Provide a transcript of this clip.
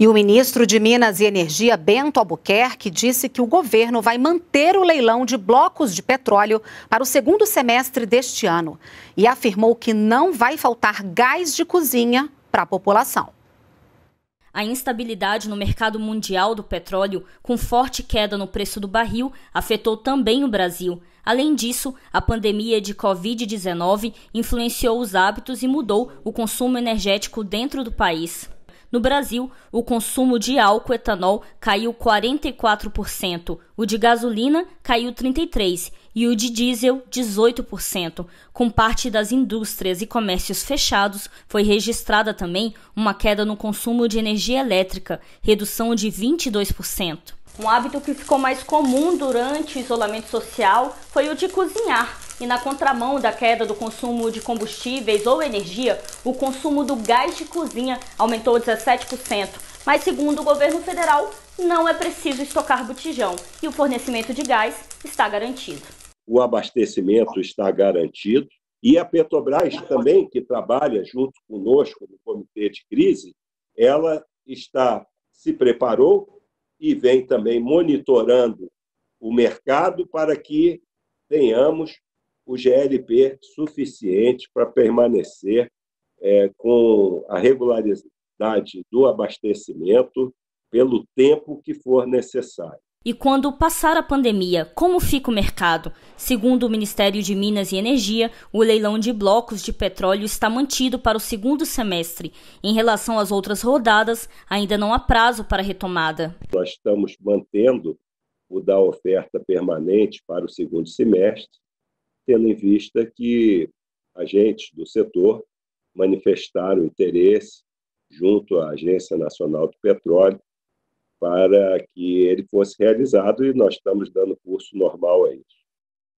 E o ministro de Minas e Energia, Bento Albuquerque, disse que o governo vai manter o leilão de blocos de petróleo para o segundo semestre deste ano e afirmou que não vai faltar gás de cozinha para a população. A instabilidade no mercado mundial do petróleo, com forte queda no preço do barril, afetou também o Brasil. Além disso, a pandemia de Covid-19 influenciou os hábitos e mudou o consumo energético dentro do país. No Brasil, o consumo de álcool etanol caiu 44%, o de gasolina caiu 33% e o de diesel 18%. Com parte das indústrias e comércios fechados, foi registrada também uma queda no consumo de energia elétrica, redução de 22%. Um hábito que ficou mais comum durante o isolamento social foi o de cozinhar. E na contramão da queda do consumo de combustíveis ou energia, o consumo do gás de cozinha aumentou 17%. Mas, segundo o governo federal, não é preciso estocar botijão e o fornecimento de gás está garantido. O abastecimento está garantido e a Petrobras também, que trabalha junto conosco no comitê de crise, ela está se preparou e vem também monitorando o mercado para que tenhamos o GLP suficiente para permanecer é, com a regularidade do abastecimento pelo tempo que for necessário. E quando passar a pandemia, como fica o mercado? Segundo o Ministério de Minas e Energia, o leilão de blocos de petróleo está mantido para o segundo semestre. Em relação às outras rodadas, ainda não há prazo para retomada. Nós estamos mantendo o da oferta permanente para o segundo semestre tendo em vista que agentes do setor manifestaram interesse junto à Agência Nacional do Petróleo para que ele fosse realizado e nós estamos dando curso normal a isso.